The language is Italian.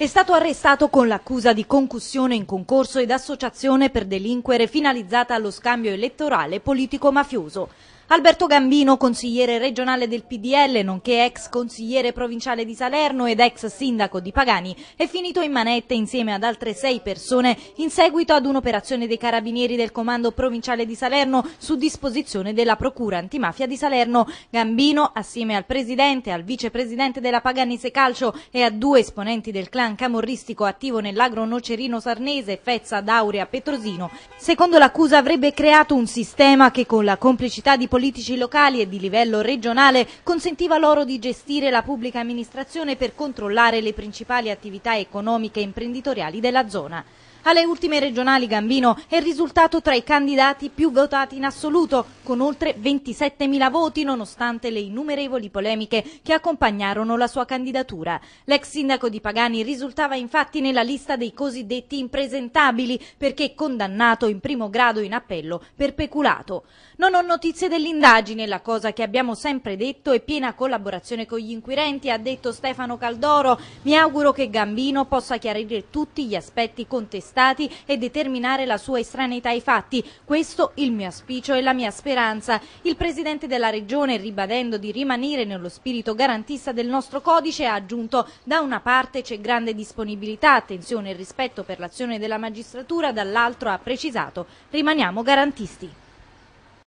è stato arrestato con l'accusa di concussione in concorso ed associazione per delinquere finalizzata allo scambio elettorale politico-mafioso. Alberto Gambino, consigliere regionale del PDL, nonché ex consigliere provinciale di Salerno ed ex sindaco di Pagani, è finito in manette insieme ad altre sei persone in seguito ad un'operazione dei carabinieri del comando provinciale di Salerno su disposizione della Procura antimafia di Salerno. Gambino, assieme al presidente, al vicepresidente della Paganese Calcio e a due esponenti del clan camorristico attivo nell'agro nocerino sarnese, Fezza, Daurea, Petrosino, secondo l'accusa avrebbe creato un sistema che con la complicità di polizia politici locali e di livello regionale consentiva loro di gestire la pubblica amministrazione per controllare le principali attività economiche e imprenditoriali della zona. Alle ultime regionali Gambino è risultato tra i candidati più votati in assoluto, con oltre 27.000 voti nonostante le innumerevoli polemiche che accompagnarono la sua candidatura. L'ex sindaco di Pagani risultava infatti nella lista dei cosiddetti impresentabili perché condannato in primo grado in appello per peculato. Non ho notizie dell'indagine, la cosa che abbiamo sempre detto è piena collaborazione con gli inquirenti, ha detto Stefano Caldoro. Mi auguro che Gambino possa chiarire tutti gli aspetti contestati arrestati e determinare la sua estraneità ai fatti. Questo il mio auspicio e la mia speranza. Il Presidente della Regione, ribadendo di rimanere nello spirito garantista del nostro codice, ha aggiunto da una parte c'è grande disponibilità, attenzione e rispetto per l'azione della magistratura, dall'altro ha precisato rimaniamo garantisti.